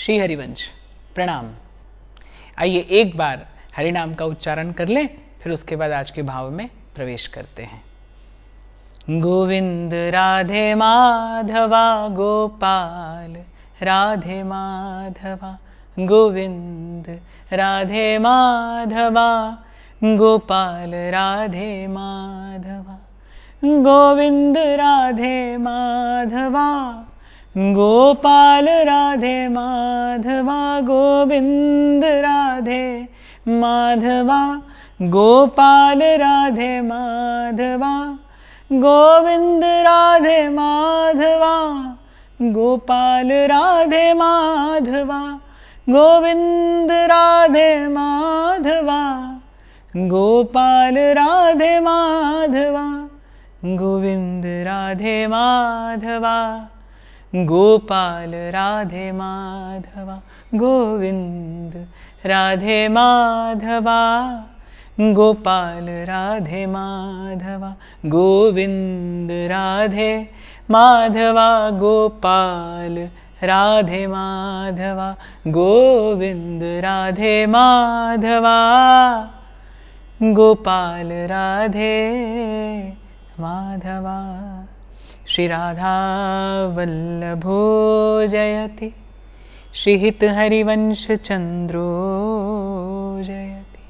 श्री हरिवंश प्रणाम आइए एक बार हरिनाम का उच्चारण कर लें फिर उसके बाद आज के भाव में प्रवेश करते हैं गोविंद राधे माधवा गोपाल राधे माधवा गोविंद राधे माधवा गोपाल राधे माधवा गोविंद राधे माधवा गोपाल राधे माधवा गोविन्द राधे माधवा गोपाल राधे माधवा गोविन्द राधे माधवा गोपाल राधे माधवा गोविन्द राधे माधवा गोपाल राधे माधवा गोविन्द राधे माधवा गोपाल राधे माधवा गोविन्द राधे माधवा गोपाल राधे माधवा गोविन्द राधे माधवा गोपाल राधे माधवा गोविन्द राधे माधवा गोपाल राधे माधवा श्री राधा वल्लभ जयति हरिवंश चंद्रो जयति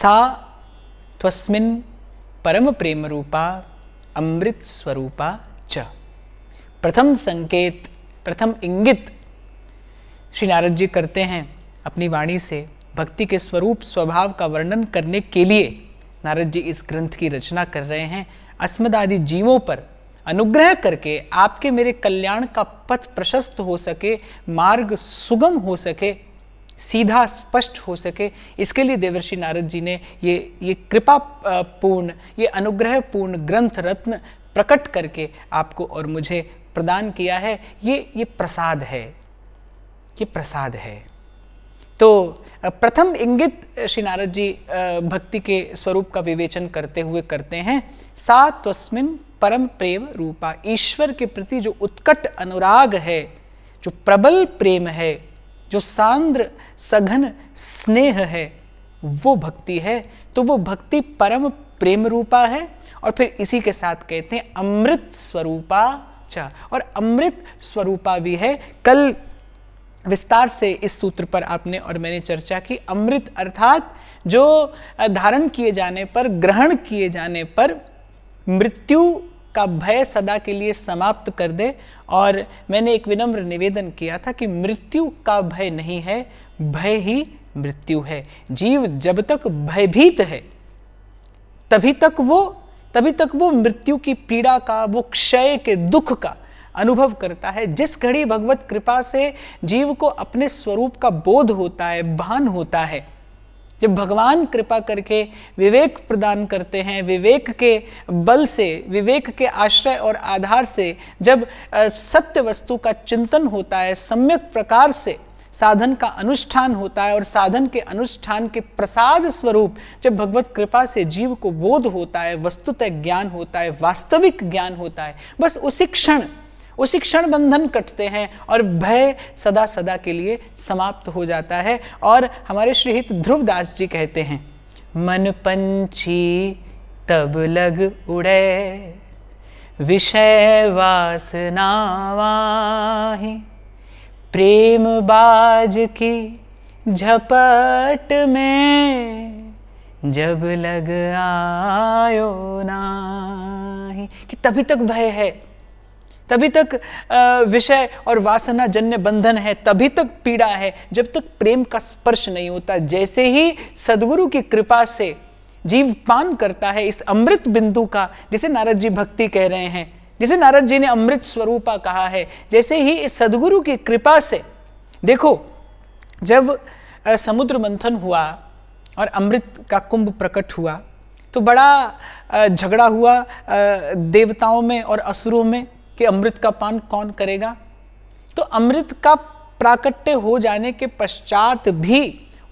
सा त्वस्मिन् अमृत स्वरूपा च प्रथम संकेत प्रथम इंगित श्री नारद जी करते हैं अपनी वाणी से भक्ति के स्वरूप स्वभाव का वर्णन करने के लिए नारद जी इस ग्रंथ की रचना कर रहे हैं अस्मदादि जीवों पर अनुग्रह करके आपके मेरे कल्याण का पथ प्रशस्त हो सके मार्ग सुगम हो सके सीधा स्पष्ट हो सके इसके लिए देवर्षि नारद जी ने ये ये कृपा पूर्ण ये अनुग्रह पूर्ण ग्रंथ रत्न प्रकट करके आपको और मुझे प्रदान किया है ये ये प्रसाद है ये प्रसाद है तो प्रथम इंगित श्री नारद जी भक्ति के स्वरूप का विवेचन करते हुए करते हैं सा तस्मिन परम प्रेम रूपा ईश्वर के प्रति जो उत्कट अनुराग है जो प्रबल प्रेम है जो सांद्र सघन स्नेह है वो भक्ति है तो वो भक्ति परम प्रेम रूपा है और फिर इसी के साथ कहते हैं अमृत स्वरूपा चा और अमृत स्वरूपा भी है कल विस्तार से इस सूत्र पर आपने और मैंने चर्चा की अमृत अर्थात जो धारण किए जाने पर ग्रहण किए जाने पर मृत्यु का भय सदा के लिए समाप्त कर दे और मैंने एक विनम्र निवेदन किया था कि मृत्यु का भय नहीं है भय ही मृत्यु है जीव जब तक भयभीत है तभी तक वो तभी तक वो मृत्यु की पीड़ा का वो क्षय के दुख का अनुभव करता है जिस घड़ी भगवत कृपा से जीव को अपने स्वरूप का बोध होता है भान होता है जब भगवान कृपा करके विवेक प्रदान करते हैं विवेक के बल से विवेक के आश्रय और आधार से जब सत्य वस्तु का चिंतन होता है सम्यक प्रकार से साधन का अनुष्ठान होता है और साधन के अनुष्ठान के प्रसाद स्वरूप जब भगवत कृपा से जीव को बोध होता है वस्तुतः ज्ञान होता है वास्तविक ज्ञान होता है बस उसी क्षण उसी क्षण बंधन कटते हैं और भय सदा सदा के लिए समाप्त हो जाता है और हमारे श्रीहित ध्रुवदास जी कहते हैं मन पंछी तब लग उड़े विषय वासनावाही प्रेम बाज की झपट में जब लग आयो ना कि तभी तक भय है तभी तक विषय और वासना जन्य बंधन है तभी तक पीड़ा है जब तक प्रेम का स्पर्श नहीं होता जैसे ही सदगुरु की कृपा से जीव पान करता है इस अमृत बिंदु का जिसे नारद जी भक्ति कह रहे हैं जिसे नारद जी ने अमृत स्वरूपा कहा है जैसे ही इस सदगुरु की कृपा से देखो जब समुद्र मंथन हुआ और अमृत का कुंभ प्रकट हुआ तो बड़ा झगड़ा हुआ देवताओं में और असुरों में कि अमृत का पान कौन करेगा तो अमृत का प्राकट्य हो जाने के पश्चात भी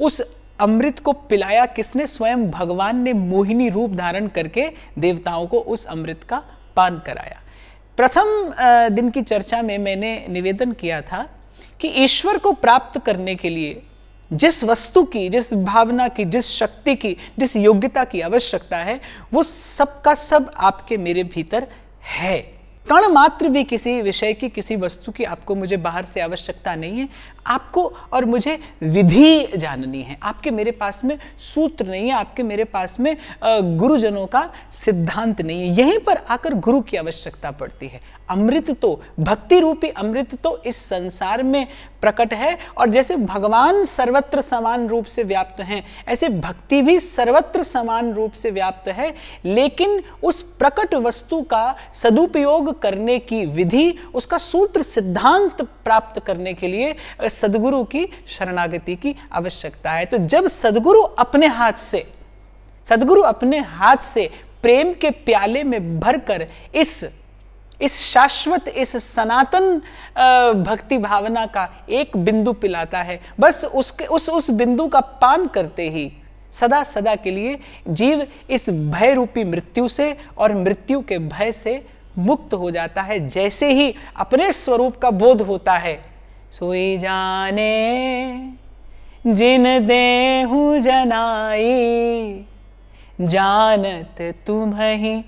उस अमृत को पिलाया किसने स्वयं भगवान ने मोहिनी रूप धारण करके देवताओं को उस अमृत का पान कराया प्रथम दिन की चर्चा में मैंने निवेदन किया था कि ईश्वर को प्राप्त करने के लिए जिस वस्तु की जिस भावना की जिस शक्ति की जिस योग्यता की आवश्यकता है वो सबका सब आपके मेरे भीतर है कण मात्र भी किसी विषय की किसी वस्तु की आपको मुझे बाहर से आवश्यकता नहीं है आपको और मुझे विधि जाननी है आपके मेरे पास में सूत्र नहीं है आपके मेरे पास में गुरुजनों का सिद्धांत नहीं है यहीं पर आकर गुरु की आवश्यकता पड़ती है अमृत तो भक्ति रूपी अमृत तो इस संसार में प्रकट है और जैसे भगवान सर्वत्र समान रूप से व्याप्त हैं ऐसे भक्ति भी सर्वत्र समान रूप से व्याप्त है लेकिन उस प्रकट वस्तु का सदुपयोग करने की विधि उसका सूत्र सिद्धांत प्राप्त करने के लिए सदगुरु की शरणागति की आवश्यकता है तो जब सदगुरु अपने हाथ से सदगुरु अपने हाथ से प्रेम के प्याले में भरकर इस इस शाश्वत इस सनातन भक्ति भावना का एक बिंदु पिलाता है बस उसके उस उस बिंदु का पान करते ही सदा सदा के लिए जीव इस भय रूपी मृत्यु से और मृत्यु के भय से मुक्त हो जाता है जैसे ही अपने स्वरूप का बोध होता है सुई जाने जिन देहूँ जनाई जानत तुम्हें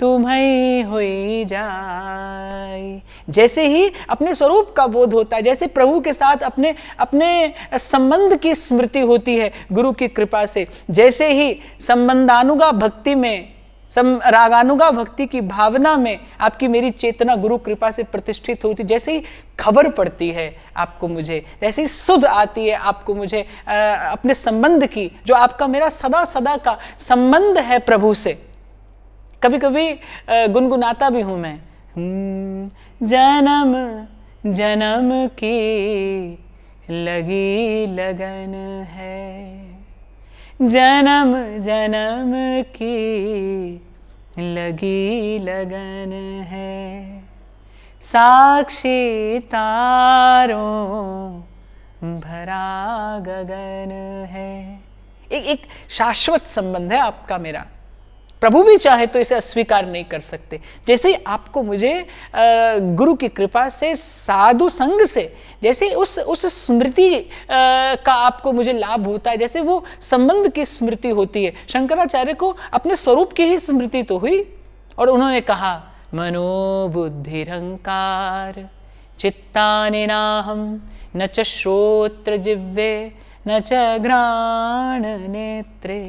तुम्हें हुई जाए जैसे ही अपने स्वरूप का बोध होता है जैसे प्रभु के साथ अपने अपने संबंध की स्मृति होती है गुरु की कृपा से जैसे ही संबंधानुगा भक्ति में सम रागानुगा भक्ति की भावना में आपकी मेरी चेतना गुरु कृपा से प्रतिष्ठित होती जैसे ही खबर पड़ती है आपको मुझे जैसे ही सुध आती है आपको मुझे आ, अपने संबंध की जो आपका मेरा सदा सदा का संबंध है प्रभु से कभी कभी गुनगुनाता भी हूं मैं हम्म, जन्म जन्म की लगी लगन है जन्म जन्म की लगी लगन है साक्षी तारों भरा गगन है एक एक शाश्वत संबंध है आपका मेरा प्रभु भी चाहे तो इसे अस्वीकार नहीं कर सकते जैसे आपको मुझे गुरु की कृपा से साधु संघ से जैसे उस उस स्मृति का आपको मुझे लाभ होता है जैसे वो संबंध की स्मृति होती है शंकराचार्य को अपने स्वरूप की ही स्मृति तो हुई और उन्होंने कहा मनोबुद्धिरहंकार चित्तानिनाहम न च श्रोत्र जिव्वे न च ग्राण नेत्रे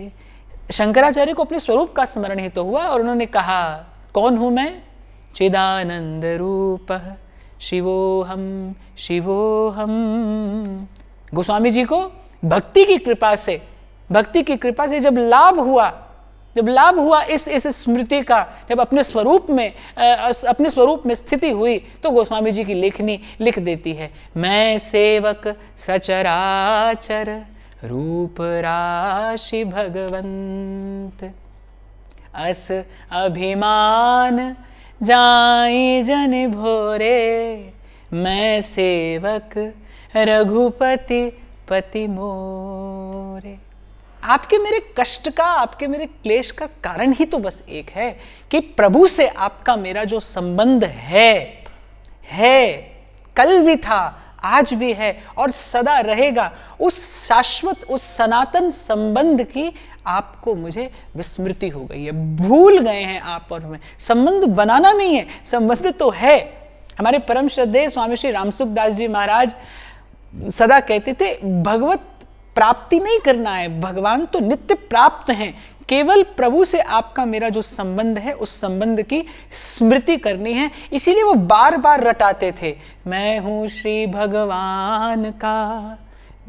शंकराचार्य को अपने स्वरूप का स्मरण ही तो हुआ और उन्होंने कहा कौन हूं मैं चिदानंद रूप शिवो हम शिवो हम गोस्वामी जी को भक्ति की कृपा से भक्ति की कृपा से जब लाभ हुआ जब लाभ हुआ इस इस स्मृति का जब अपने स्वरूप में अपने स्वरूप में स्थिति हुई तो गोस्वामी जी की लेखनी लिख देती है मैं सेवक सचराचर रूप राशि भगवंत अस अभिमान जाई जन भोरे मैं सेवक रघुपति पति मोरे आपके मेरे कष्ट का आपके मेरे क्लेश का कारण ही तो बस एक है कि प्रभु से आपका मेरा जो संबंध है है कल भी था आज भी है और सदा रहेगा उस शाश्वत उस सनातन संबंध की आपको मुझे विस्मृति हो गई है भूल गए हैं आप और मैं संबंध बनाना नहीं है संबंध तो है हमारे परम श्रद्धेय स्वामी श्री दास जी महाराज सदा कहते थे भगवत प्राप्ति नहीं करना है भगवान तो नित्य प्राप्त हैं केवल प्रभु से आपका मेरा जो संबंध है उस संबंध की स्मृति करनी है इसीलिए वो बार बार रटाते थे मैं हूं श्री भगवान का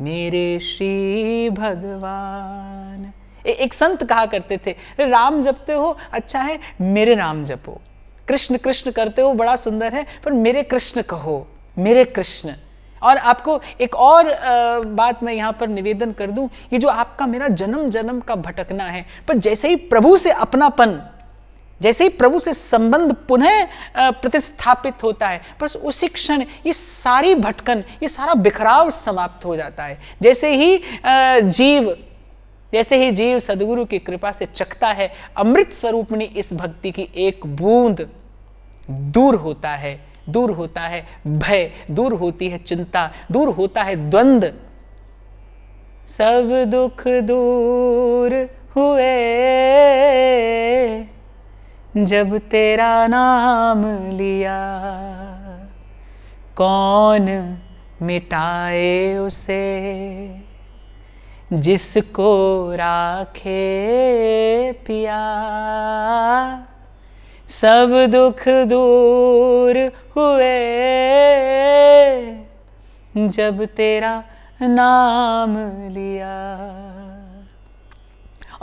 मेरे श्री भगवान ए, एक संत कहा करते थे राम जपते हो अच्छा है मेरे राम जपो कृष्ण कृष्ण करते हो बड़ा सुंदर है पर मेरे कृष्ण कहो मेरे कृष्ण और आपको एक और बात मैं यहाँ पर निवेदन कर दूं ये जो आपका मेरा जन्म जन्म का भटकना है पर जैसे ही प्रभु से अपनापन जैसे ही प्रभु से संबंध पुनः प्रतिस्थापित होता है बस उसी क्षण ये सारी भटकन ये सारा बिखराव समाप्त हो जाता है जैसे ही जीव जैसे ही जीव सदगुरु की कृपा से चखता है अमृत स्वरूप में इस भक्ति की एक बूंद दूर होता है दूर होता है भय दूर होती है चिंता दूर होता है द्वंद सब दुख दूर हुए जब तेरा नाम लिया कौन मिटाए उसे जिसको राखे पिया सब दुख दूर हुए जब तेरा नाम लिया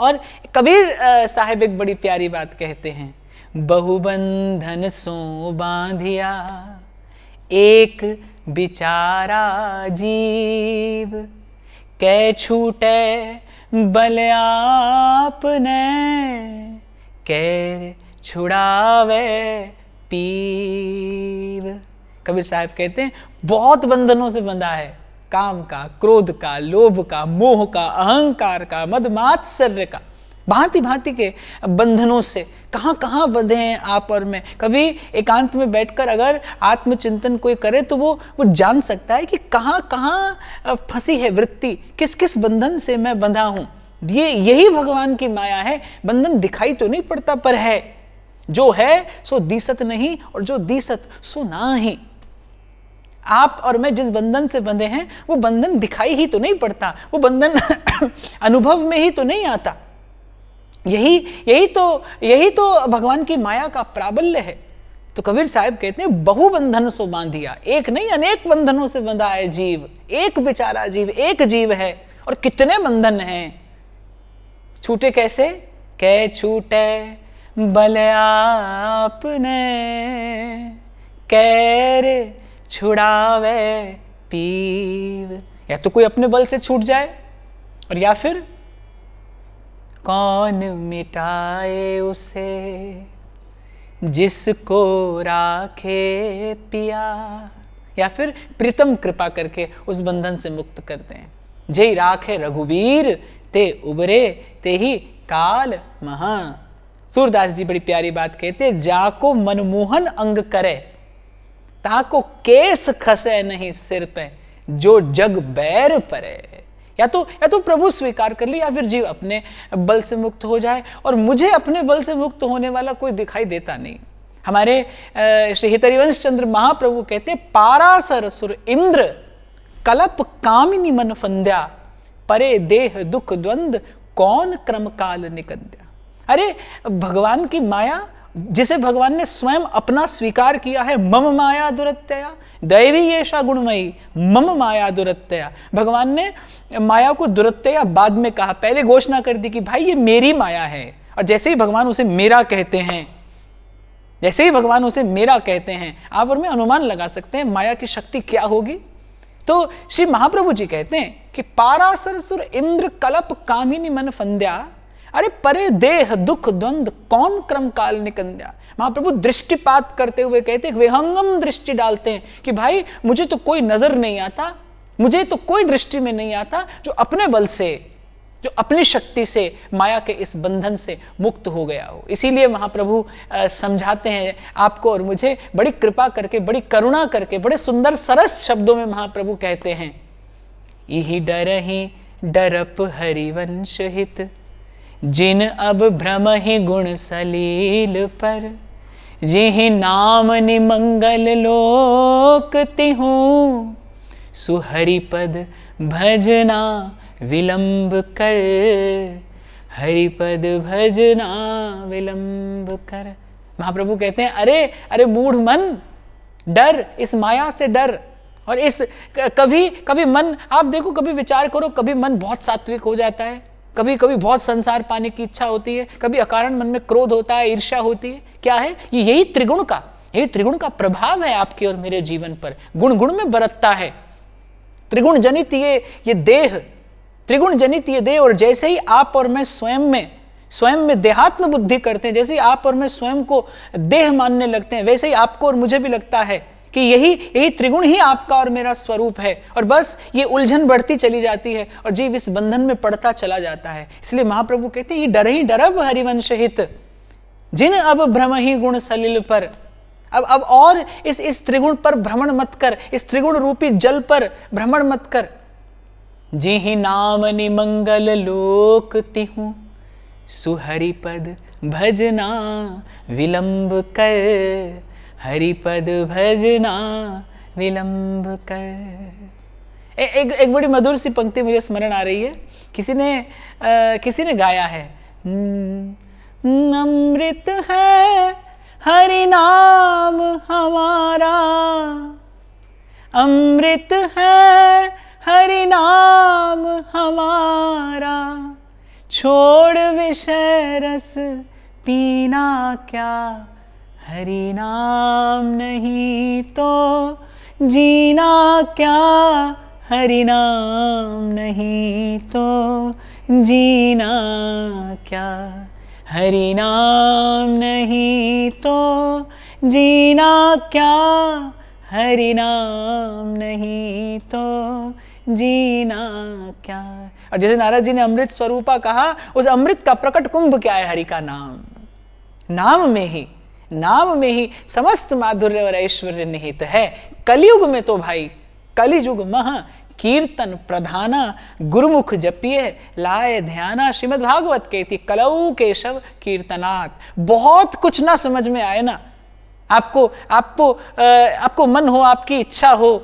और कबीर साहब एक बड़ी प्यारी बात कहते हैं बहुबंधन सो बांधिया एक बिचारा जीव कै छूटे बल आपने कैर छुड़ावे पीर कबीर साहब कहते हैं बहुत बंधनों से बंधा है काम का क्रोध का लोभ का मोह का अहंकार का मदमात्सर्य का भांति भांति के बंधनों से कहाँ कहाँ बंधे हैं आप और मैं कभी एकांत में बैठकर अगर आत्मचिंतन कोई करे तो वो वो जान सकता है कि कहाँ कहाँ फंसी है वृत्ति किस किस बंधन से मैं बंधा हूँ ये यही भगवान की माया है बंधन दिखाई तो नहीं पड़ता पर है जो है सो दिसत नहीं और जो दिसत सो ना ही आप और मैं जिस बंधन से बंधे हैं वो बंधन दिखाई ही तो नहीं पड़ता वो बंधन अनुभव में ही तो नहीं आता यही यही तो यही तो भगवान की माया का प्राबल्य है तो कबीर साहब कहते हैं बहु बंधन सो बांधिया एक नहीं अनेक बंधनों से बंधा है जीव एक बेचारा जीव एक जीव है और कितने बंधन हैं छूटे कैसे कै छूटे भले आपने कैर छुड़ावे पीव या तो कोई अपने बल से छूट जाए और या फिर कौन मिटाए उसे जिसको राखे पिया या फिर प्रीतम कृपा करके उस बंधन से मुक्त कर दें जय राखे रघुवीर ते उबरे ते ही काल महा सूरदास जी बड़ी प्यारी बात कहते जा को मनमोहन अंग करे ताको केस खसे नहीं सिर पे जो जग बैर परे या तो या तो प्रभु स्वीकार कर ले या फिर जीव अपने बल से मुक्त हो जाए और मुझे अपने बल से मुक्त होने वाला कोई दिखाई देता नहीं हमारे श्री हितरिवंश चंद्र महाप्रभु कहते पारासर सुर इंद्र कलप कामिनी मन फंद्या परे देह दुख द्वंद कौन क्रम काल निकंद्या अरे भगवान की माया जिसे भगवान ने स्वयं अपना स्वीकार किया है मम माया दुरत्यया दैवी ऐसा गुणमयी मम माया दुरत्यया भगवान ने माया को दुरत्यया बाद में कहा पहले घोषणा कर दी कि भाई ये मेरी माया है और जैसे ही भगवान उसे मेरा कहते हैं जैसे ही भगवान उसे मेरा कहते हैं आप और मैं अनुमान लगा सकते हैं माया की शक्ति क्या होगी तो श्री महाप्रभु जी कहते हैं कि पारासर सुर इंद्र कलप कामिनी मन फंद्या अरे परे देह दुख द्वंद कौन क्रम काल निकंदा महाप्रभु दृष्टिपात करते हुए कहते विहंगम दृष्टि डालते हैं कि भाई मुझे तो कोई नजर नहीं आता मुझे तो कोई दृष्टि में नहीं आता जो अपने बल से जो अपनी शक्ति से माया के इस बंधन से मुक्त हो गया हो इसीलिए महाप्रभु समझाते हैं आपको और मुझे बड़ी कृपा करके बड़ी करुणा करके बड़े सुंदर सरस शब्दों में महाप्रभु कहते हैं यही डर ही डरप हरिवंश हित जिन अब भ्रम ही गुण सलील पर जिहि नाम निमंगल लोक सुहरि सुहरिपद भजना विलंब कर हरि पद भजना विलंब कर महाप्रभु कहते हैं अरे अरे मूढ़ मन डर इस माया से डर और इस कभी कभी मन आप देखो कभी विचार करो कभी मन बहुत सात्विक हो जाता है कभी कभी बहुत संसार पाने की इच्छा होती है कभी अकारण मन में क्रोध होता है ईर्ष्या होती है क्या है ये यही त्रिगुण का यही त्रिगुण का प्रभाव है आपके और मेरे जीवन पर गुण गुण में बरतता है त्रिगुण जनित ये ये देह त्रिगुण जनित ये देह और जैसे ही आप और मैं स्वयं में स्वयं में देहात्म बुद्धि करते हैं जैसे ही आप और मैं स्वयं को देह मानने लगते हैं वैसे ही आपको और मुझे भी लगता है कि यही यही त्रिगुण ही आपका और मेरा स्वरूप है और बस ये उलझन बढ़ती चली जाती है और जीव इस बंधन में पड़ता चला जाता है इसलिए महाप्रभु कहते हैं ये डर ही डरब हरिवंश हित जिन अब भ्रम ही गुण सलिल पर अब अब और इस इस त्रिगुण पर भ्रमण मत कर इस त्रिगुण रूपी जल पर भ्रमण मत कर जी ही नाम मंगल लोक तिहू सुहरिपद भजना विलंब कर हरिपद भजना विलंब कर ए, एक एक बड़ी मधुर सी पंक्ति मुझे स्मरण आ रही है किसी ने आ, किसी ने गाया है अमृत है हरि नाम हमारा अमृत है हरि नाम हमारा छोड़ विषय रस पीना क्या हरि नाम नहीं तो जीना क्या हरि नाम नहीं तो जीना क्या हरि नाम नहीं तो जीना क्या हरि नाम नहीं तो जीना क्या और जैसे नाराज जी ने अमृत स्वरूपा कहा उस अमृत का प्रकट कुंभ क्या है हरि का नाम नाम में ही नाम में ही समस्त माधुर्य और ऐश्वर्य निहित है कलयुग में तो भाई कलिजुग महा कीर्तन प्रधाना गुरुमुख जपिए लाए ध्याना श्रीमद भागवत कहती कलऊ केशव कीर्तनात् बहुत कुछ ना समझ में आए ना आपको आपको आपको मन हो आपकी इच्छा हो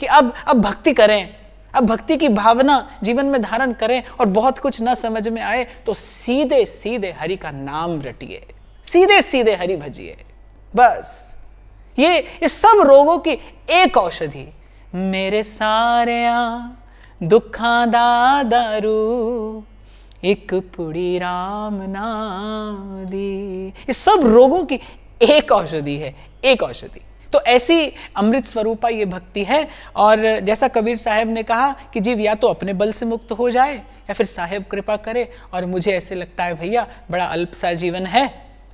कि अब अब भक्ति करें अब भक्ति की भावना जीवन में धारण करें और बहुत कुछ ना समझ में आए तो सीधे सीधे हरि का नाम रटिए सीधे सीधे हरी भजिए बस ये इस सब रोगों की एक औषधि मेरे सारे दुखा दा दारू एक पुड़ी राम नाम दी ये सब रोगों की एक औषधि है एक औषधि तो ऐसी अमृत स्वरूपा ये भक्ति है और जैसा कबीर साहब ने कहा कि जीव या तो अपने बल से मुक्त हो जाए या फिर साहेब कृपा करे और मुझे ऐसे लगता है भैया बड़ा अल्प सा जीवन है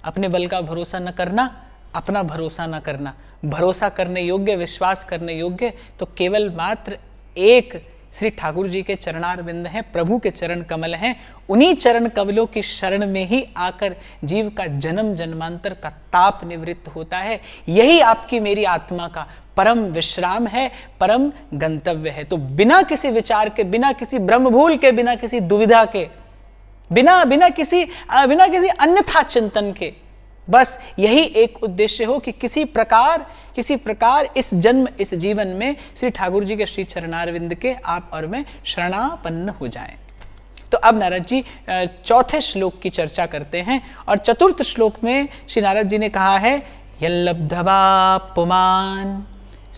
अपने बल का भरोसा न करना अपना भरोसा न करना भरोसा करने योग्य विश्वास करने योग्य तो केवल मात्र एक श्री ठाकुर जी के चरणार बिंद हैं प्रभु के चरण कमल हैं उन्हीं चरण कमलों की शरण में ही आकर जीव का जन्म जन्मांतर का ताप निवृत्त होता है यही आपकी मेरी आत्मा का परम विश्राम है परम गंतव्य है तो बिना किसी विचार के बिना किसी ब्रह्मभूल के बिना किसी दुविधा के बिना बिना किसी बिना किसी अन्यथा चिंतन के बस यही एक उद्देश्य हो कि किसी प्रकार किसी प्रकार इस जन्म इस जीवन में श्री ठाकुर जी के श्री चरणारविंद के आप और मैं शरणापन्न हो जाएं। तो अब नारद जी चौथे श्लोक की चर्चा करते हैं और चतुर्थ श्लोक में श्री नारद जी ने कहा है यल्लब्धवा पुमान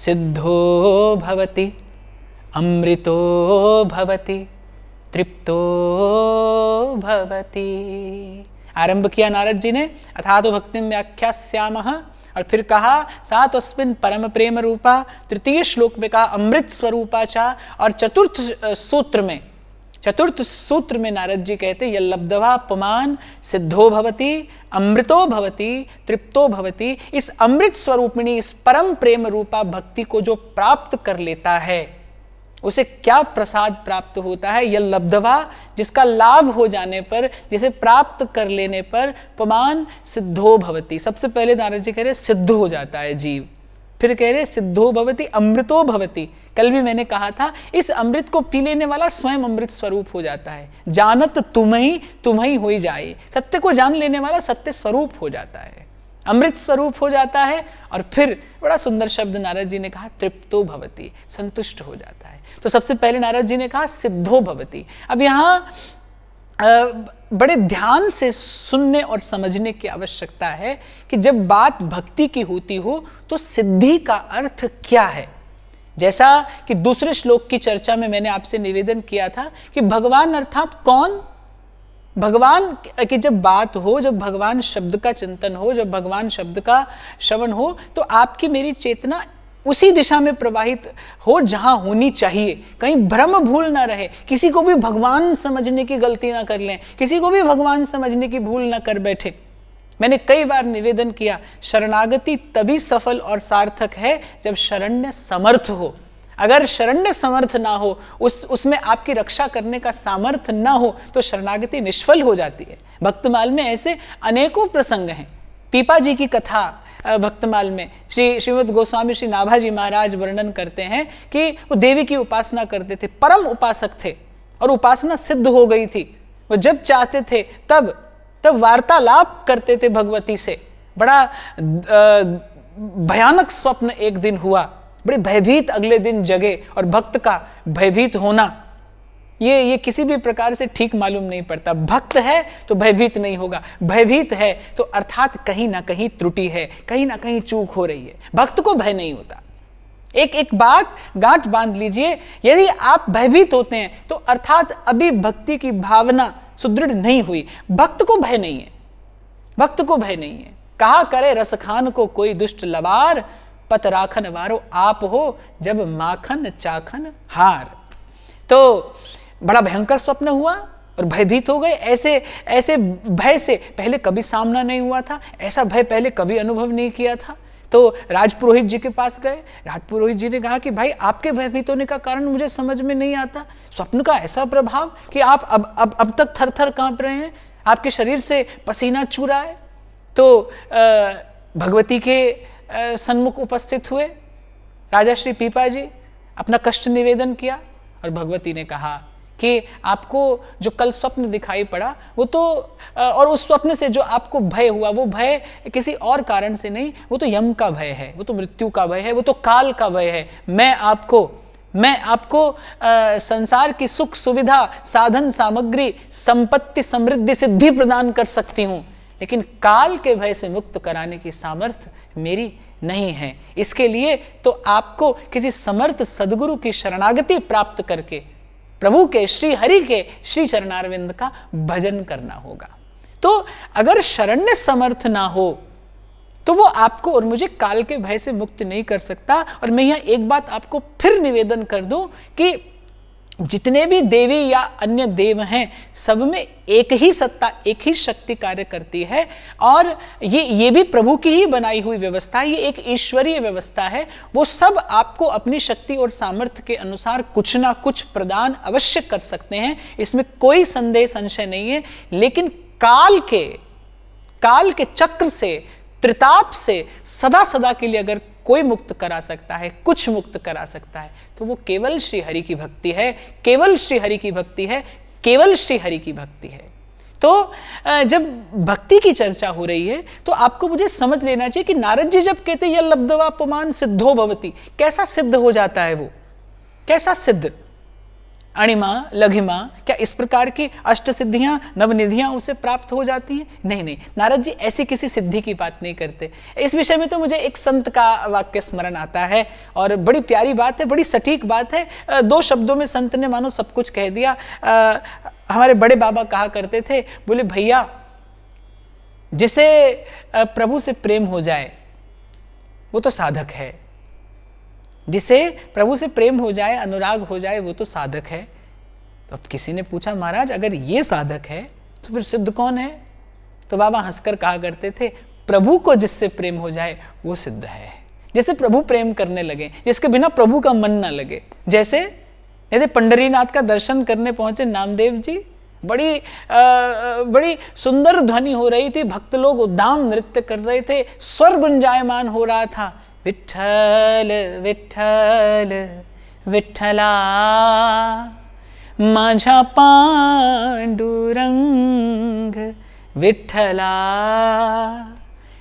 सिद्धो भवति अमृतो भवति तृप्तो भवती आरंभ किया नारद जी ने अथा तो भक्ति श्याम और फिर कहा सा तस्मिन परम प्रेम रूपा तृतीय श्लोक में कहा अमृत स्वरूपा चा और चतुर्थ सूत्र में चतुर्थ सूत्र में नारद जी कहते यह लब्धवा पुमान सिद्धो भवती अमृतो भवती तृप्तो भवती इस अमृत स्वरूपिणी इस परम प्रेम रूपा भक्ति को जो प्राप्त कर लेता है उसे क्या प्रसाद प्राप्त होता है यह लब्धवा जिसका लाभ हो जाने पर जिसे प्राप्त कर लेने पर पमान सिद्धो भवती सबसे पहले नारद जी कह रहे सिद्ध हो जाता है जीव फिर कह रहे सिद्धो भवती अमृतो भवती कल भी मैंने कहा था इस अमृत को पी लेने वाला स्वयं अमृत स्वरूप हो जाता है जानत तुम्हें तुम्हें हो जाए सत्य को जान लेने वाला सत्य स्वरूप हो जाता है अमृत स्वरूप हो जाता है और फिर बड़ा सुंदर शब्द नारद जी ने कहा तृप्तो भवती संतुष्ट हो जाता है तो सबसे पहले नारद जी ने कहा सिद्धो भवती अब यहाँ बड़े ध्यान से सुनने और समझने की आवश्यकता है कि जब बात भक्ति की होती हो तो सिद्धि का अर्थ क्या है जैसा कि दूसरे श्लोक की चर्चा में मैंने आपसे निवेदन किया था कि भगवान अर्थात कौन भगवान की जब बात हो जब भगवान शब्द का चिंतन हो जब भगवान शब्द का श्रवण हो तो आपकी मेरी चेतना उसी दिशा में प्रवाहित हो जहां होनी चाहिए कहीं भ्रम भूल ना रहे किसी को भी भगवान समझने की गलती ना कर लें किसी को भी भगवान समझने की भूल ना कर बैठे मैंने कई बार निवेदन किया शरणागति तभी सफल और सार्थक है जब शरण्य समर्थ हो अगर शरण्य समर्थ ना हो उस उसमें आपकी रक्षा करने का सामर्थ्य ना हो तो शरणागति निष्फल हो जाती है भक्तमाल में ऐसे अनेकों प्रसंग हैं पीपा जी की कथा भक्तमाल में श्री श्रीमद गोस्वामी श्री नाभाजी महाराज वर्णन करते हैं कि वो देवी की उपासना करते थे परम उपासक थे और उपासना सिद्ध हो गई थी वो जब चाहते थे तब तब वार्तालाप करते थे भगवती से बड़ा भयानक स्वप्न एक दिन हुआ बड़े भयभीत अगले दिन जगे और भक्त का भयभीत होना ये ये किसी भी प्रकार से ठीक मालूम नहीं पड़ता भक्त है तो भयभीत नहीं होगा भयभीत है तो अर्थात कहीं ना कहीं त्रुटि है कहीं ना कहीं चूक हो रही है भक्त को भय नहीं होता एक एक बात गांठ बांध लीजिए यदि आप भयभीत होते हैं तो अर्थात अभी भक्ति की भावना सुदृढ़ नहीं हुई भक्त को भय नहीं है भक्त को भय नहीं है कहा करे रसखान को कोई दुष्ट लवार पत राखन वारो आप हो जब माखन चाखन हार तो बड़ा भयंकर स्वप्न हुआ और भयभीत हो गए ऐसे ऐसे भय से पहले कभी सामना नहीं हुआ था ऐसा भय पहले कभी अनुभव नहीं किया था तो राजपुरोहित जी के पास गए राजपुरोहित जी ने कहा कि भाई आपके भयभीत होने का कारण मुझे समझ में नहीं आता स्वप्न का ऐसा प्रभाव कि आप अब अब अब तक थर थर काँप रहे हैं आपके शरीर से पसीना चूरा है तो भगवती के सन्मुख उपस्थित हुए राजा श्री पीपा जी अपना कष्ट निवेदन किया और भगवती ने कहा कि आपको जो कल स्वप्न दिखाई पड़ा वो तो और उस स्वप्न से जो आपको भय हुआ वो भय किसी और कारण से नहीं वो तो यम का भय है वो तो मृत्यु का भय है वो तो काल का भय है मैं आपको मैं आपको आ, संसार की सुख सुविधा साधन सामग्री संपत्ति समृद्धि सिद्धि प्रदान कर सकती हूँ लेकिन काल के भय से मुक्त कराने की सामर्थ्य मेरी नहीं है इसके लिए तो आपको किसी समर्थ सदगुरु की शरणागति प्राप्त करके प्रभु के श्री हरि के श्री चरणारविंद का भजन करना होगा तो अगर शरण्य समर्थ ना हो तो वो आपको और मुझे काल के भय से मुक्त नहीं कर सकता और मैं यहां एक बात आपको फिर निवेदन कर दूं कि जितने भी देवी या अन्य देव हैं सब में एक ही सत्ता एक ही शक्ति कार्य करती है और ये ये भी प्रभु की ही बनाई हुई व्यवस्था है ये एक ईश्वरीय व्यवस्था है वो सब आपको अपनी शक्ति और सामर्थ्य के अनुसार कुछ ना कुछ प्रदान अवश्य कर सकते हैं इसमें कोई संदेह संशय नहीं है लेकिन काल के काल के चक्र से त्रिताप से सदा सदा के लिए अगर कोई मुक्त करा सकता है कुछ मुक्त करा सकता है तो वो केवल श्री हरि की भक्ति है केवल श्री हरि की भक्ति है केवल श्री हरि की भक्ति है तो जब भक्ति की चर्चा हो रही है तो आपको मुझे समझ लेना चाहिए कि नारद जी जब कहते यह लब्धवा सिद्धो भवती कैसा सिद्ध हो जाता है वो कैसा सिद्ध अणिमा लघिमा क्या इस प्रकार की अष्ट सिद्धियां नवनिधियां उसे प्राप्त हो जाती हैं नहीं नहीं नारद जी ऐसी किसी सिद्धि की बात नहीं करते इस विषय में तो मुझे एक संत का वाक्य स्मरण आता है और बड़ी प्यारी बात है बड़ी सटीक बात है दो शब्दों में संत ने मानो सब कुछ कह दिया आ, हमारे बड़े बाबा कहा करते थे बोले भैया जिसे प्रभु से प्रेम हो जाए वो तो साधक है जिसे प्रभु से प्रेम हो जाए अनुराग हो जाए वो तो साधक है तो अब किसी ने पूछा महाराज अगर ये साधक है तो फिर सिद्ध कौन है तो बाबा हंसकर कहा करते थे प्रभु को जिससे प्रेम हो जाए वो सिद्ध है जैसे प्रभु प्रेम करने लगे जिसके बिना प्रभु का मन ना लगे जैसे जैसे पंडरीनाथ का दर्शन करने पहुंचे नामदेव जी बड़ी आ, बड़ी सुंदर ध्वनि हो रही थी भक्त लोग उद्दाम नृत्य कर रहे थे स्वर गुंजायमान हो रहा था विठल विठल विठला माझा पांडुरंग विठला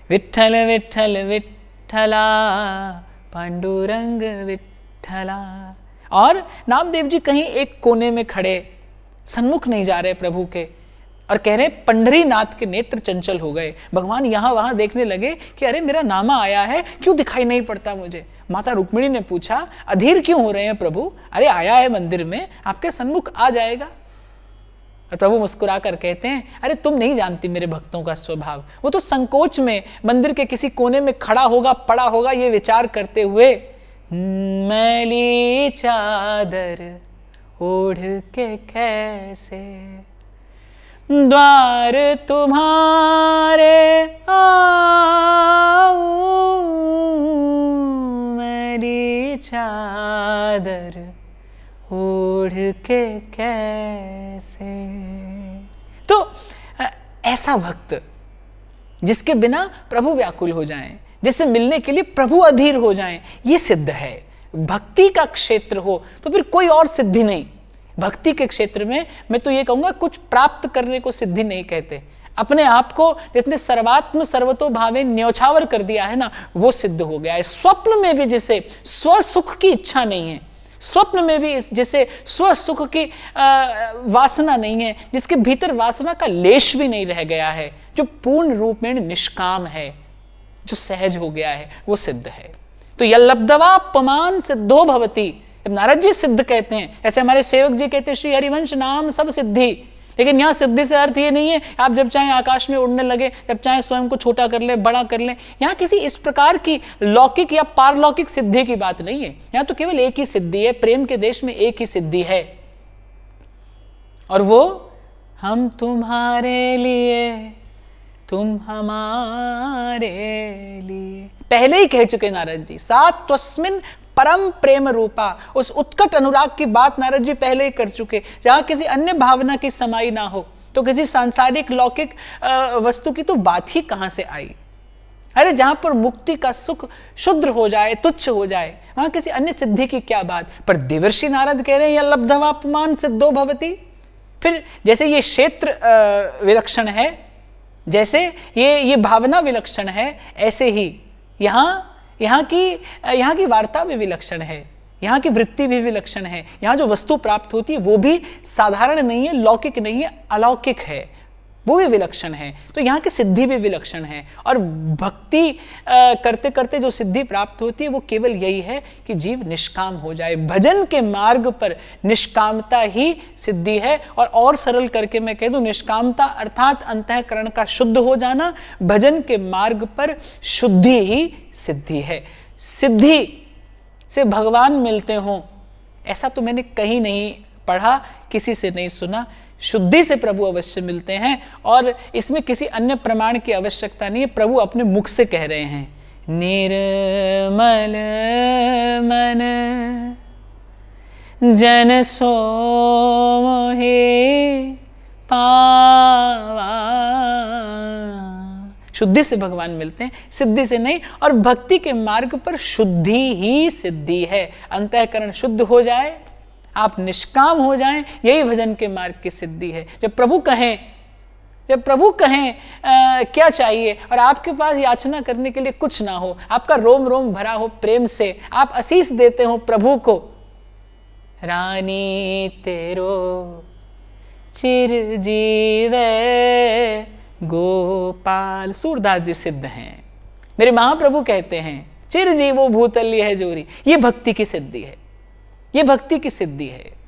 विठ्ठल विठल विठला पांडुरंग विठला और नामदेव जी कहीं एक कोने में खड़े सन्मुख नहीं जा रहे प्रभु के और कह रहे पंडरी नाथ के नेत्र चंचल हो गए भगवान यहाँ वहां देखने लगे कि अरे मेरा नामा आया है क्यों दिखाई नहीं पड़ता मुझे माता रुक्मिणी ने पूछा अधीर क्यों हो रहे हैं प्रभु अरे आया है मंदिर में आपके सन्मुख आ जाएगा और प्रभु मुस्कुरा कर कहते हैं अरे तुम नहीं जानती मेरे भक्तों का स्वभाव वो तो संकोच में मंदिर के किसी कोने में खड़ा होगा पड़ा होगा ये विचार करते हुए मैली चादर ओढ़ के कैसे द्वार तुम्हारे मेरी चादर ओढ़ के कैसे तो ऐसा भक्त जिसके बिना प्रभु व्याकुल हो जाएं, जिससे मिलने के लिए प्रभु अधीर हो जाएं, ये सिद्ध है भक्ति का क्षेत्र हो तो फिर कोई और सिद्धि नहीं भक्ति के क्षेत्र में मैं तो ये कहूँगा कुछ प्राप्त करने को सिद्धि नहीं कहते अपने आप को जिसने सर्वात्म सर्वतो भावे न्योछावर कर दिया है ना वो सिद्ध हो गया है स्वप्न में भी जिसे स्व सुख की इच्छा नहीं है स्वप्न में भी जिसे स्व सुख की आ, वासना नहीं है जिसके भीतर वासना का लेश भी नहीं रह गया है जो पूर्ण रूप में निष्काम है जो सहज हो गया है वो सिद्ध है तो यह लब्धवा पमान सिद्धो भवती नारद जी सिद्ध कहते हैं ऐसे हमारे सेवक जी कहते हैं श्री हरिवंश नाम सब सिद्धि लेकिन यहाँ सिद्धि से अर्थ ये नहीं है आप जब चाहे आकाश में उड़ने लगे जब चाहे स्वयं को छोटा कर ले बड़ा कर ले यहाँ किसी इस प्रकार की लौकिक या पारलौकिक सिद्धि की बात नहीं है यहाँ तो केवल एक ही सिद्धि है प्रेम के देश में एक ही सिद्धि है और वो हम तुम्हारे लिए तुम हमारे लिए पहले ही कह चुके नारद जी सात तस्मिन परम प्रेम रूपा उस उत्कट अनुराग की बात नारद जी पहले ही कर चुके जहां किसी अन्य भावना की समाई ना हो तो किसी सांसारिक लौकिक वस्तु की तो बात ही कहां से आई अरे जहां पर मुक्ति का सुख शुद्र हो जाए तुच्छ हो जाए वहां किसी अन्य सिद्धि की क्या बात पर देवर्षि नारद कह रहे हैं यह लब्धवापमान सिद्धो भवती फिर जैसे ये क्षेत्र विलक्षण है जैसे ये ये भावना विलक्षण है ऐसे ही यहां यहाँ की यहाँ की वार्ता में विलक्षण है यहाँ की वृत्ति भी विलक्षण है यहाँ जो वस्तु प्राप्त होती है वो भी साधारण नहीं है लौकिक नहीं है अलौकिक है वो भी विलक्षण है तो यहाँ की सिद्धि भी विलक्षण है और भक्ति करते करते जो सिद्धि प्राप्त होती है वो केवल यही है कि जीव निष्काम हो जाए भजन के मार्ग पर निष्कामता ही सिद्धि है और और सरल करके मैं कह दूँ निष्कामता अर्थात अंतःकरण का शुद्ध हो जाना भजन के मार्ग पर शुद्धि ही सिद्धि है सिद्धि से भगवान मिलते हों ऐसा तो मैंने कहीं नहीं पढ़ा किसी से नहीं सुना शुद्धि से प्रभु अवश्य मिलते हैं और इसमें किसी अन्य प्रमाण की आवश्यकता नहीं है प्रभु अपने मुख से कह रहे हैं निर्मल मन जन सो मोहे पावा शुद्धि से भगवान मिलते हैं सिद्धि से नहीं और भक्ति के मार्ग पर शुद्धि ही सिद्धि है अंतःकरण शुद्ध हो जाए आप निष्काम हो जाएं यही भजन के मार्ग की सिद्धि है जब प्रभु कहें जब प्रभु कहें आ, क्या चाहिए और आपके पास याचना करने के लिए कुछ ना हो आपका रोम रोम भरा हो प्रेम से आप आशीष देते हो प्रभु को रानी तेरो चिर जीवे गोपाल सूरदास जी सिद्ध हैं मेरे महाप्रभु कहते हैं चिर जीवो भूतल्य है जोरी ये भक्ति की सिद्धि है ये भक्ति की सिद्धि है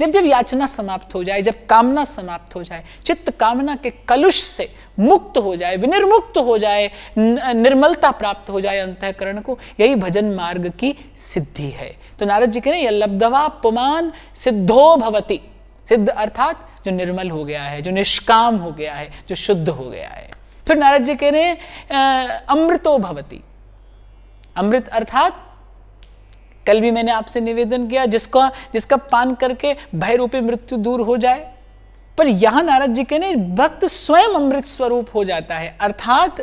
जब जब याचना समाप्त हो जाए जब कामना समाप्त हो जाए चित्त कामना के कलुष से मुक्त हो जाए विनिर्मुक्त हो जाए निर्मलता प्राप्त हो जाए अंतकरण को यही भजन मार्ग की सिद्धि है तो नारद जी कह रहे हैं लब्धवा पुमान सिद्धो भवती सिद्ध अर्थात जो निर्मल हो गया है जो निष्काम हो गया है जो शुद्ध हो गया है फिर नारद जी कह रहे हैं अमृतो भवती अमृत अर्थात कल भी मैंने आपसे निवेदन किया जिसका जिसका पान करके भय रूपी मृत्यु दूर हो जाए पर यहां नारद जी कहने भक्त स्वयं अमृत स्वरूप हो जाता है अर्थात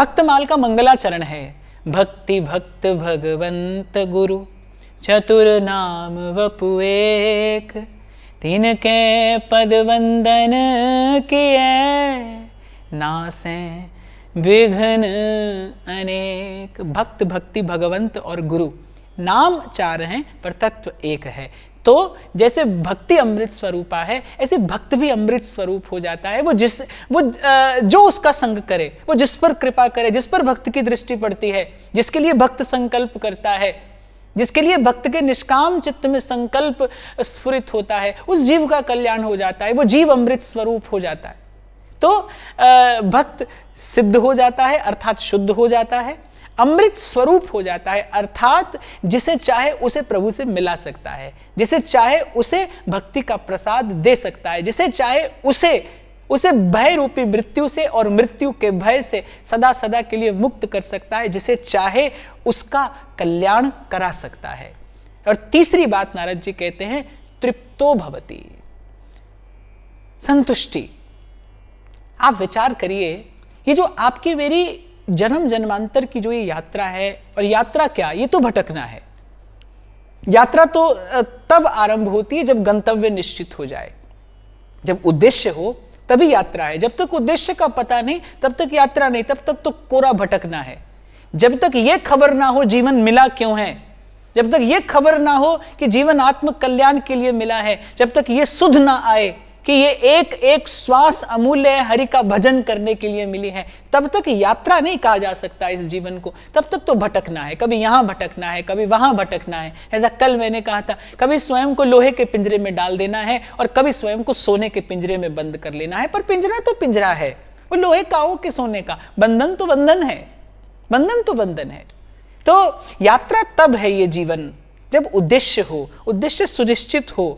भक्तमाल का मंगलाचरण है भक्ति भक्त भगवंत गुरु चतुर नाम वपुएक के पद वंदन किए नासे विघन अनेक भक्त भक्ति भगवंत और गुरु नाम चार हैं पर तत्व एक है तो जैसे भक्ति अमृत स्वरूपा है ऐसे भक्त भी अमृत स्वरूप हो जाता है वो जिस वो जो उसका संग करे वो जिस पर कृपा करे जिस पर भक्त की दृष्टि पड़ती है जिसके लिए भक्त संकल्प करता है जिसके लिए भक्त के निष्काम चित्त में संकल्प स्फुरित होता है उस जीव का कल्याण हो जाता है वो जीव अमृत स्वरूप हो जाता है तो भक्त सिद्ध हो जाता है अर्थात शुद्ध हो जाता है अमृत स्वरूप हो जाता है अर्थात जिसे चाहे उसे प्रभु से मिला सकता है जिसे चाहे उसे भक्ति का प्रसाद दे सकता है जिसे चाहे उसे उसे भय रूपी मृत्यु से और मृत्यु के भय से सदा सदा के लिए मुक्त कर सकता है जिसे चाहे उसका कल्याण करा सकता है और तीसरी बात नारद जी कहते हैं तृप्तो भवती संतुष्टि आप विचार करिए ये जो आपकी मेरी जन्म जन्मांतर की जो ये यात्रा है और यात्रा क्या ये तो भटकना है यात्रा तो तब आरंभ होती है जब गंतव्य निश्चित हो जाए जब उद्देश्य हो तभी यात्रा है जब तक उद्देश्य का पता नहीं तब तक यात्रा नहीं तब तक तो कोरा भटकना है जब तक यह खबर ना हो जीवन मिला क्यों है जब तक यह खबर ना हो कि जीवन आत्म कल्याण के लिए मिला है जब तक यह सुध ना आए कि ये एक एक श्वास अमूल्य है हरि का भजन करने के लिए मिली है तब तक यात्रा नहीं कहा जा सकता इस जीवन को तब तक तो भटकना है कभी यहां भटकना है कभी वहां भटकना है ऐसा कल मैंने कहा था कभी स्वयं को लोहे के पिंजरे में डाल देना है और कभी स्वयं को सोने के पिंजरे में बंद कर लेना है पर पिंजरा तो पिंजरा है वो लोहे का हो कि सोने का बंधन तो बंधन है बंधन तो बंधन है तो यात्रा तब है ये जीवन जब उद्देश्य हो उद्देश्य सुनिश्चित हो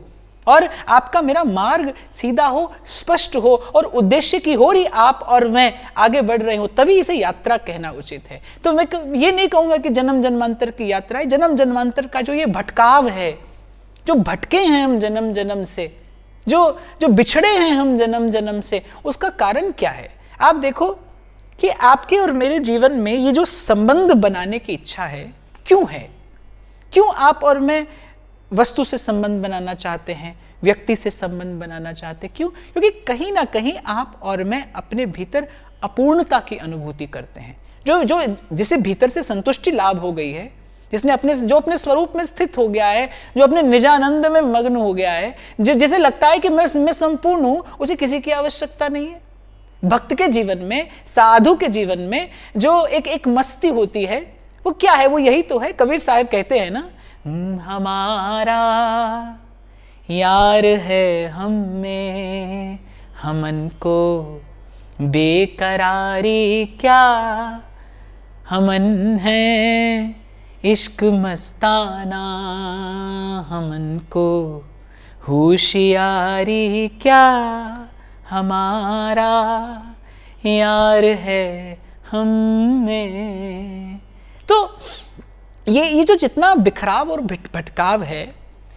और आपका मेरा मार्ग सीधा हो स्पष्ट हो और उद्देश्य की हो रही आप और मैं आगे बढ़ रहे हो तभी इसे यात्रा कहना उचित है तो मैं ये नहीं कहूँगा कि जन्म जन्मांतर की यात्रा है जन्म जन्मांतर का जो ये भटकाव है जो भटके हैं हम जन्म जन्म से जो जो बिछड़े हैं हम जन्म जन्म से उसका कारण क्या है आप देखो कि आपके और मेरे जीवन में ये जो संबंध बनाने की इच्छा है क्यों है क्यों आप और मैं वस्तु से संबंध बनाना चाहते हैं व्यक्ति से संबंध बनाना चाहते हैं क्यों क्योंकि कहीं ना कहीं आप और मैं अपने भीतर अपूर्णता की अनुभूति करते हैं जो जो जिसे भीतर से संतुष्टि लाभ हो गई है जिसने अपने जो अपने स्वरूप में स्थित हो गया है जो अपने निजानंद में मग्न हो गया है जो जिसे लगता है कि मैं मैं संपूर्ण हूं उसे किसी की आवश्यकता नहीं है भक्त के जीवन में साधु के जीवन में जो एक एक मस्ती होती है वो क्या है वो यही तो है कबीर साहब कहते हैं ना हमारा यार है हम में हमन को बेकरारी क्या हमन है इश्क मस्ताना हमन को होशियारी क्या हमारा यार है हम में तो ये ये जो जितना बिखराव और भटकाव है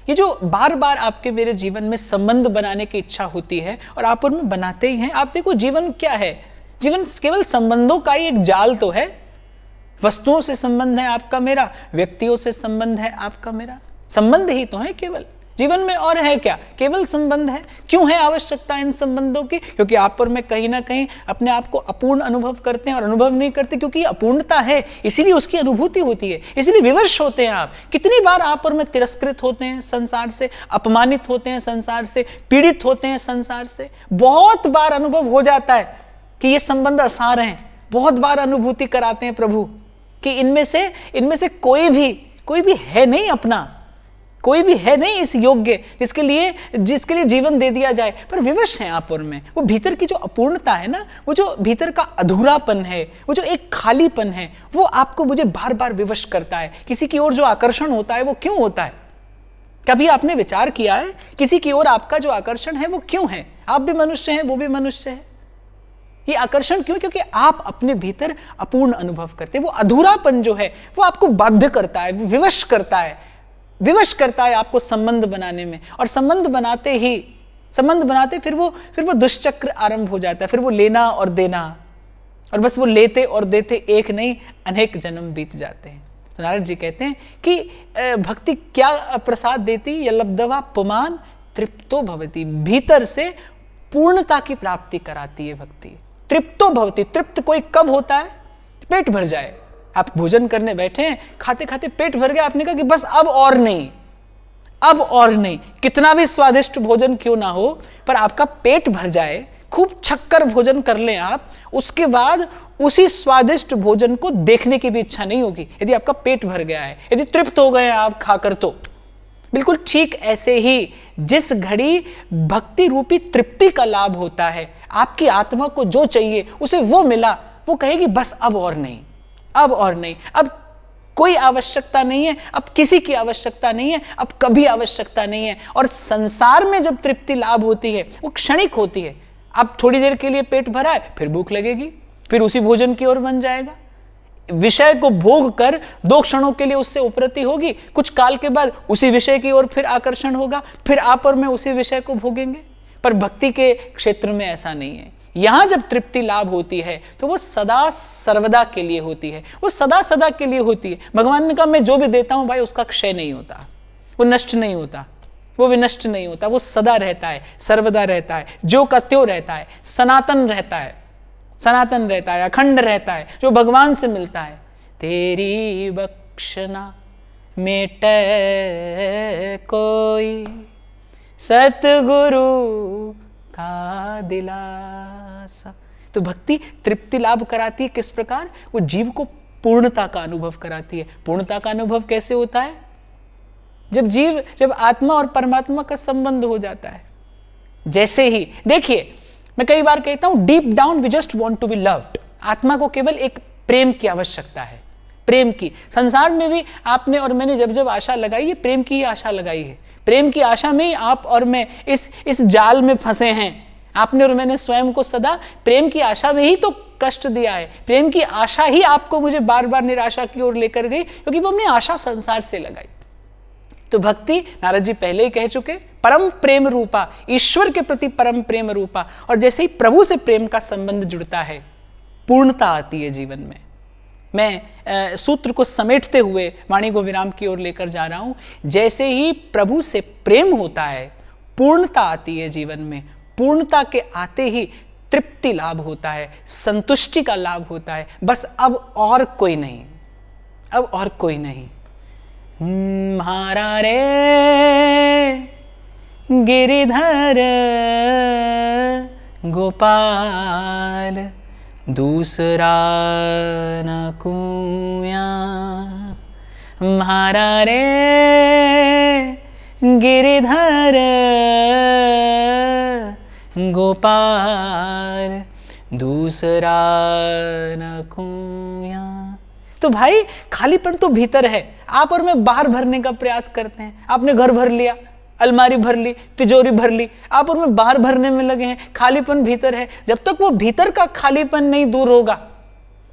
ये जो बार बार आपके मेरे जीवन में संबंध बनाने की इच्छा होती है और आप उनमें बनाते ही हैं आप देखो जीवन क्या है जीवन केवल संबंधों का ही एक जाल तो है वस्तुओं से संबंध है आपका मेरा व्यक्तियों से संबंध है आपका मेरा संबंध ही तो है केवल जीवन में और है क्या केवल संबंध है क्यों है आवश्यकता इन संबंधों की क्योंकि आप और मैं कहीं ना कहीं अपने आप को अपूर्ण अनुभव करते हैं और अनुभव नहीं करते क्योंकि अपूर्णता है इसीलिए उसकी अनुभूति होती है इसलिए विवश होते हैं आप कितनी बार आप और मैं तिरस्कृत होते हैं संसार से अपमानित होते हैं संसार से पीड़ित होते हैं संसार से बहुत बार अनुभव हो जाता है कि ये संबंध असार हैं बहुत बार अनुभूति कराते हैं प्रभु कि इनमें से इनमें से कोई भी कोई भी है नहीं अपना कोई भी है नहीं इस योग्य जिसके लिए जिसके लिए जीवन दे दिया जाए पर विवश है आप और वो भीतर की जो अपूर्णता है ना वो जो भीतर का अधूरापन है वो जो एक खालीपन है वो आपको मुझे बार बार विवश करता है किसी की ओर जो आकर्षण होता है वो क्यों होता है कभी आपने विचार किया है किसी की ओर आपका जो आकर्षण है वो क्यों है आप भी मनुष्य हैं वो भी मनुष्य है ये आकर्षण क्यों क्योंकि आप अपने भीतर अपूर्ण अनुभव करते हैं वो अधूरापन जो है वो आपको बाध्य करता है वो विवश करता है विवश करता है आपको संबंध बनाने में और संबंध बनाते ही संबंध बनाते फिर वो फिर वो दुष्चक्र आरंभ हो जाता है फिर वो लेना और देना और बस वो लेते और देते एक नहीं अनेक जन्म बीत जाते हैं तो नारायण जी कहते हैं कि भक्ति क्या प्रसाद देती या लब्धवा पुमान तृप्तो भवती भीतर से पूर्णता की प्राप्ति कराती है भक्ति तृप्तो भवती तृप्त कोई कब होता है पेट भर जाए आप भोजन करने बैठे हैं खाते खाते पेट भर गया आपने कहा कि बस अब और नहीं अब और नहीं कितना भी स्वादिष्ट भोजन क्यों ना हो पर आपका पेट भर जाए खूब छक्कर भोजन कर लें आप उसके बाद उसी स्वादिष्ट भोजन को देखने की भी इच्छा नहीं होगी यदि आपका पेट भर गया है यदि तृप्त हो गए आप खाकर तो बिल्कुल ठीक ऐसे ही जिस घड़ी भक्ति रूपी तृप्ति का लाभ होता है आपकी आत्मा को जो चाहिए उसे वो मिला वो कहेगी बस अब और नहीं अब और नहीं अब कोई आवश्यकता नहीं है अब किसी की आवश्यकता नहीं है अब कभी आवश्यकता नहीं है और संसार में जब तृप्ति लाभ होती है वो क्षणिक होती है अब थोड़ी देर के लिए पेट भरा है फिर भूख लगेगी फिर उसी भोजन की ओर बन जाएगा विषय को भोग कर दो क्षणों के लिए उससे उपरति होगी कुछ काल के बाद उसी विषय की ओर फिर आकर्षण होगा फिर आप और मैं उसी विषय को भोगेंगे पर भक्ति के क्षेत्र में ऐसा नहीं है यहां जब तृप्ति लाभ होती है तो वो सदा सर्वदा के लिए होती है वो सदा सदा के लिए होती है भगवान ने कहा मैं जो भी देता हूं भाई उसका क्षय नहीं होता वो नष्ट नहीं होता वो विनष्ट नहीं होता वो सदा रहता है सर्वदा रहता है जो का त्यो रहता है सनातन रहता है सनातन रहता है अखंड रहता है जो भगवान से मिलता है तेरी बख्शना मेट कोई सतगुरु का दिला सा तो भक्ति तृप्ति लाभ कराती है किस प्रकार वो जीव को पूर्णता का अनुभव कराती है पूर्णता का अनुभव कैसे होता है जब जीव जब आत्मा और परमात्मा का संबंध हो जाता है जैसे ही देखिए मैं कई बार कहता हूं deep down we just want to be loved आत्मा को केवल एक प्रेम की आवश्यकता है प्रेम की संसार में भी आपने और मैंने जब जब आशा लगाई है प्रेम की ही आशा लगाई है प्रेम की आशा में ही आप और मैं इस इस जाल में फंसे हैं आपने और मैंने स्वयं को सदा प्रेम की आशा में ही तो कष्ट दिया है प्रेम की आशा ही आपको मुझे बार बार निराशा की ओर लेकर गई क्योंकि वो हमने आशा संसार से लगाई तो भक्ति नारद जी पहले ही कह चुके परम प्रेम रूपा ईश्वर के प्रति परम प्रेम रूपा और जैसे ही प्रभु से प्रेम का संबंध जुड़ता है पूर्णता आती है जीवन में मैं सूत्र को समेटते हुए वाणी को विराम की ओर लेकर जा रहा हूं जैसे ही प्रभु से प्रेम होता है पूर्णता आती है जीवन में पूर्णता के आते ही तृप्ति लाभ होता है संतुष्टि का लाभ होता है बस अब और कोई नहीं अब और कोई नहीं महारा रे गिरिधर गोपाल दूसरा न कुया महारा रे गिरिधर गोपाल दूसरा न कुया तो भाई खालीपन तो भीतर है आप और मैं बाहर भरने का प्रयास करते हैं आपने घर भर लिया अलमारी भर ली तिजोरी भर ली आप और मैं बाहर भरने में लगे हैं खालीपन भीतर है जब तक वो भीतर का खालीपन नहीं दूर होगा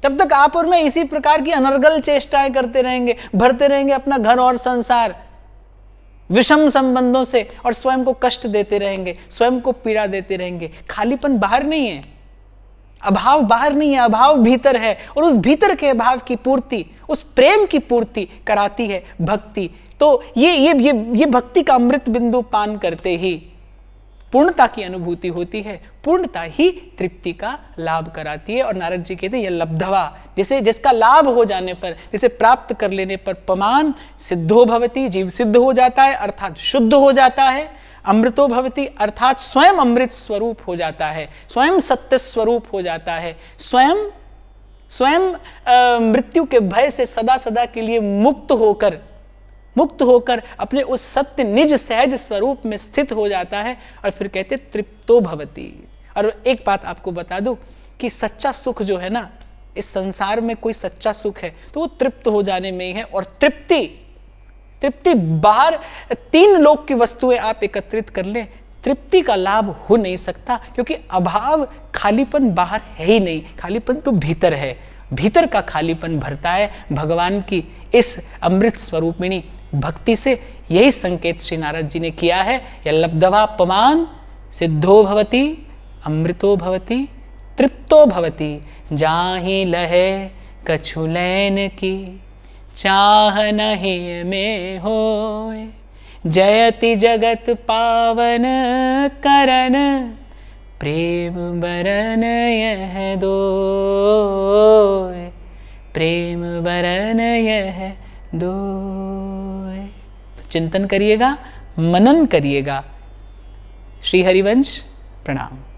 तब तक आप और मैं इसी प्रकार की अनर्गल चेष्टाएं करते रहेंगे भरते रहेंगे अपना घर और संसार विषम संबंधों से और स्वयं को कष्ट देते रहेंगे स्वयं को पीड़ा देते रहेंगे खालीपन बाहर नहीं है अभाव बाहर नहीं है अभाव भीतर है और उस भीतर के अभाव की पूर्ति उस प्रेम की पूर्ति कराती है भक्ति तो ये ये ये, ये भक्ति का अमृत बिंदु पान करते ही पूर्णता की अनुभूति होती है पूर्णता ही तृप्ति का लाभ कराती है और नारद जी कहते हैं यह लब्धवा जिसे जिसका लाभ हो जाने पर जिसे प्राप्त कर लेने पर पमान सिद्धो भवती जीव सिद्ध हो जाता है अर्थात शुद्ध हो जाता है अमृतो भवती अर्थात स्वयं अमृत स्वरूप हो जाता है स्वयं सत्य स्वरूप हो जाता है स्वयं स्वयं मृत्यु के भय से सदा सदा के लिए मुक्त होकर मुक्त होकर अपने उस सत्य निज सहज स्वरूप में स्थित हो जाता है और फिर कहते तृप्तो भवती और एक बात आपको बता दूं कि सच्चा सुख जो है ना इस संसार में कोई सच्चा सुख है तो वो तृप्त हो जाने में ही है और तृप्ति तृप्ति बाहर तीन लोक की वस्तुएं आप एकत्रित कर लें तृप्ति का लाभ हो नहीं सकता क्योंकि अभाव खालीपन बाहर है ही नहीं खालीपन तो भीतर है भीतर का खालीपन भरता है भगवान की इस अमृत स्वरूपिणी भक्ति से यही संकेत श्री नारद जी ने किया है या लब्धवा पमान सिद्धो भवती अमृतो भवती तृप्तो भवती जाही लहे लैन की चाह नहीं में हो जयति जगत पावन करण प्रेम बरन यह दो प्रेम बरन यह दो चिंतन करिएगा मनन करिएगा श्री हरिवंश प्रणाम